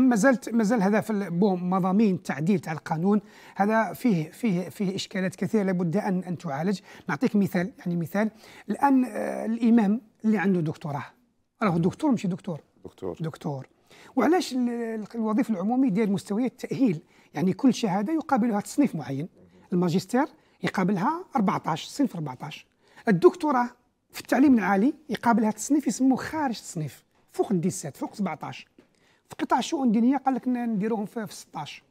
نعم ما زالت ما زال هذا في مضامين تعديل تاع القانون هذا فيه فيه فيه اشكالات كثيره لابد ان ان تعالج نعطيك مثال يعني مثال الان آه، الامام اللي عنده دكتوراه راه دكتور ماشي دكتور دكتور دكتور وعلاش الوظيفه العمومي داير مستويات التاهيل يعني كل شهاده يقابلها تصنيف معين الماجستير يقابلها 14 صنف 14 الدكتوراه في التعليم العالي يقابلها تصنيف يسموه خارج التصنيف فوق الديسات فوق 17 في قطاع الشؤون الدينيه قال لك نديروهم في 16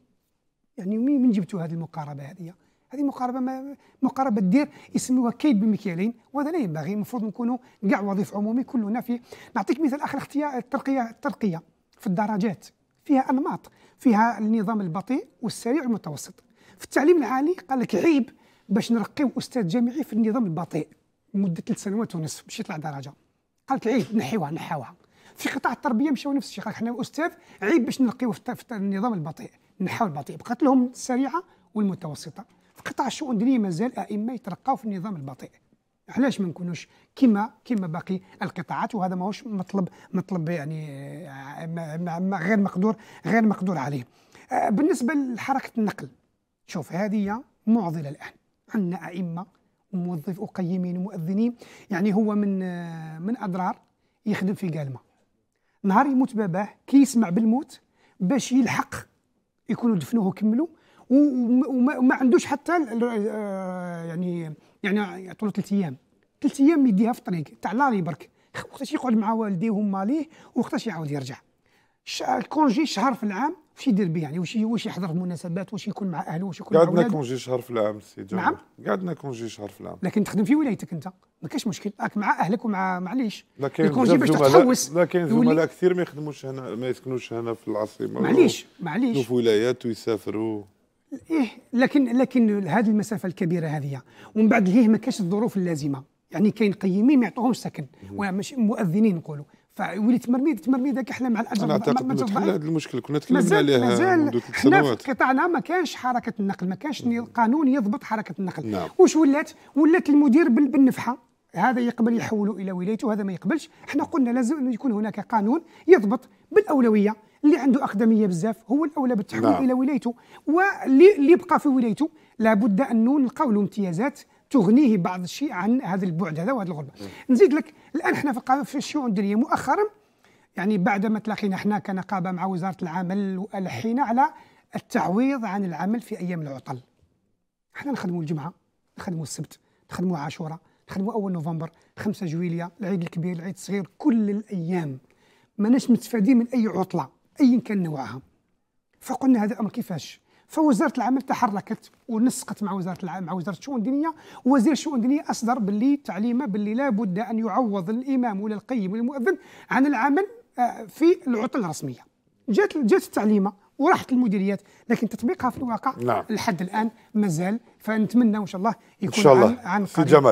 يعني من جبتوا هذه المقاربه هذه هذه مقاربه ما مقاربه دير يسموها كيد بمكيالين وهذا لا ينبغي المفروض نكونوا كاع وظيف عمومي كلنا في نعطيك مثال اخر اختيار الترقيه الترقيه في الدرجات فيها انماط فيها النظام البطيء والسريع والمتوسط في التعليم العالي قال لك عيب باش نرقيو استاذ جامعي في النظام البطيء مده ثلاث سنوات ونصف باش يطلع درجه قال لك عيب نحيوها نحاوها في قطاع التربيه مشاو نفس الشيء قال حنا استاذ عيب باش نلقيو في النظام البطيء نحاول البطيء بقات لهم السريعه والمتوسطه في قطاع الشؤون الدينيه مازال ائمه يترقاو في النظام البطيء علاش ما نكونوش كما كما باقي القطاعات وهذا ماهوش مطلب مطلب يعني غير مقدور غير مقدور عليه بالنسبه لحركه النقل شوف هذه معضله الان عندنا ائمه وموظف وقيمين ومؤذنين يعني هو من من اضرار يخدم في قالمه نهار يموت باباه كيسمع بالموت باش يلحق يكونوا دفنوه وكملوا وما عندوش حتى آه، يعني يعني يعطوا ثلاث ايام ثلاث ايام يديها في الطريق تاع لاري برك وقتاش يقعد مع والديه وماليه وقتاش يعاود يرجع الكونجي شهر في العام واش يدير به يعني واش واش يحضر في مناسبات واش يكون مع اهله واش يكون مع قعدنا كونجي شهر في العام سي جمال نعم قعدنا كونجي شهر في العام لكن تخدم في ولايتك انت ما كاش مشكل راك مع اهلك ومع معليش الكونجي باش تحوس لا كاين زملاء كثير ما يخدموش هنا ما يسكنوش هنا في العاصمه معليش معليش يشوفوا ولايات ويسافروا ايه لكن لكن هذه المسافه الكبيره هذه ومن بعد ليه ما كاش الظروف اللازمه يعني كاين قيمين ما يعطوهمش سكن مؤذنين نقولوا فوليت مرميد تمرميد هكا احنا مع الاجر انا اعتقد ما هذه هذا المشكل كنا تكلمنا عليها منذ ثلاث سنوات في قطاعنا ما كانش حركه النقل ما كانش نعم. قانون يضبط حركه النقل نعم. واش ولات ولات المدير بالنفحه هذا يقبل يحوله الى ولايته وهذا ما يقبلش احنا قلنا لازم يكون هناك قانون يضبط بالاولويه اللي عنده اقدميه بزاف هو الاولى بالتحويل نعم. الى ولايته واللي يبقى في ولايته لابد انه نلقاو له امتيازات تغنيه بعض الشيء عن هذا البعد هذا وهذه الغربه نزيد لك الان احنا في, في الشؤون الدينيه مؤخرا يعني بعد ما تلاقينا احنا كنقابه مع وزاره العمل والحينا على التعويض عن العمل في ايام العطل احنا نخدموا الجمعه نخدموا السبت نخدموا عاشوراء نخدموا اول نوفمبر 5 جويليه العيد الكبير العيد الصغير كل الايام ماناش متفادين من اي عطله ايا كان نوعها فقلنا هذا الامر كيفاش فوزاره العمل تحركت ونسقت مع وزاره العمل مع وزاره الشؤون الدينيه ووزير الشؤون الدينيه اصدر باللي تعليمه باللي لابد ان يعوض الامام ولا القيم ولا المؤذن عن العمل آه، في العطل الرسميه جات جات التعليمه وراحت المديريات لكن تطبيقها في الواقع نعم. لحد الان مازال فنتمنى ان شاء الله يكون إن شاء الله. عن, عن في جمال